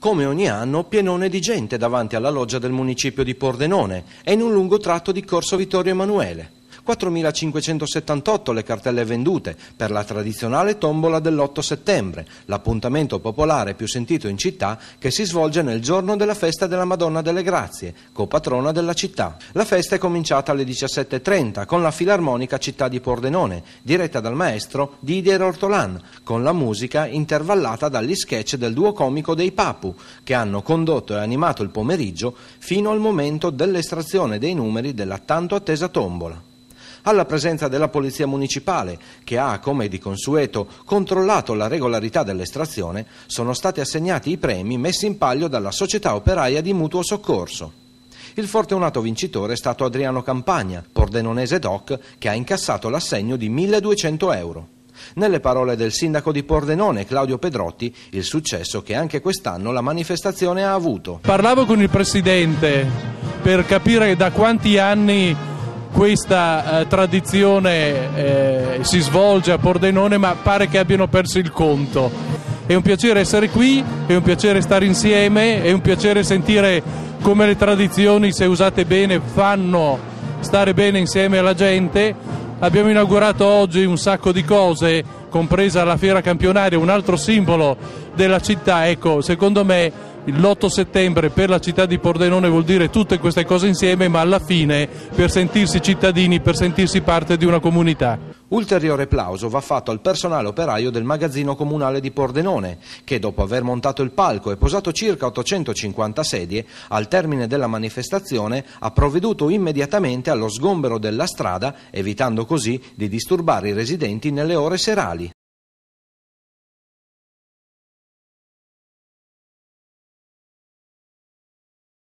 come ogni anno pienone di gente davanti alla loggia del municipio di Pordenone e in un lungo tratto di Corso Vittorio Emanuele. 4.578 le cartelle vendute per la tradizionale tombola dell'8 settembre, l'appuntamento popolare più sentito in città che si svolge nel giorno della festa della Madonna delle Grazie, copatrona della città. La festa è cominciata alle 17.30 con la Filarmonica Città di Pordenone, diretta dal maestro Didier Ortolan, con la musica intervallata dagli sketch del duo comico dei Papu, che hanno condotto e animato il pomeriggio fino al momento dell'estrazione dei numeri della tanto attesa tombola alla presenza della Polizia Municipale, che ha, come di consueto, controllato la regolarità dell'estrazione, sono stati assegnati i premi messi in palio dalla Società Operaia di Mutuo Soccorso. Il fortunato vincitore è stato Adriano Campagna, pordenonese doc, che ha incassato l'assegno di 1200 euro. Nelle parole del sindaco di Pordenone, Claudio Pedrotti, il successo che anche quest'anno la manifestazione ha avuto. Parlavo con il presidente per capire da quanti anni questa eh, tradizione eh, si svolge a Pordenone ma pare che abbiano perso il conto. È un piacere essere qui, è un piacere stare insieme, è un piacere sentire come le tradizioni, se usate bene, fanno stare bene insieme alla gente. Abbiamo inaugurato oggi un sacco di cose, compresa la fiera campionaria, un altro simbolo della città. Ecco, secondo me l'8 settembre per la città di Pordenone vuol dire tutte queste cose insieme, ma alla fine per sentirsi cittadini, per sentirsi parte di una comunità. Ulteriore plauso va fatto al personale operaio del magazzino comunale di Pordenone, che dopo aver montato il palco e posato circa 850 sedie, al termine della manifestazione ha provveduto immediatamente allo sgombero della strada, evitando così di disturbare i residenti nelle ore serali.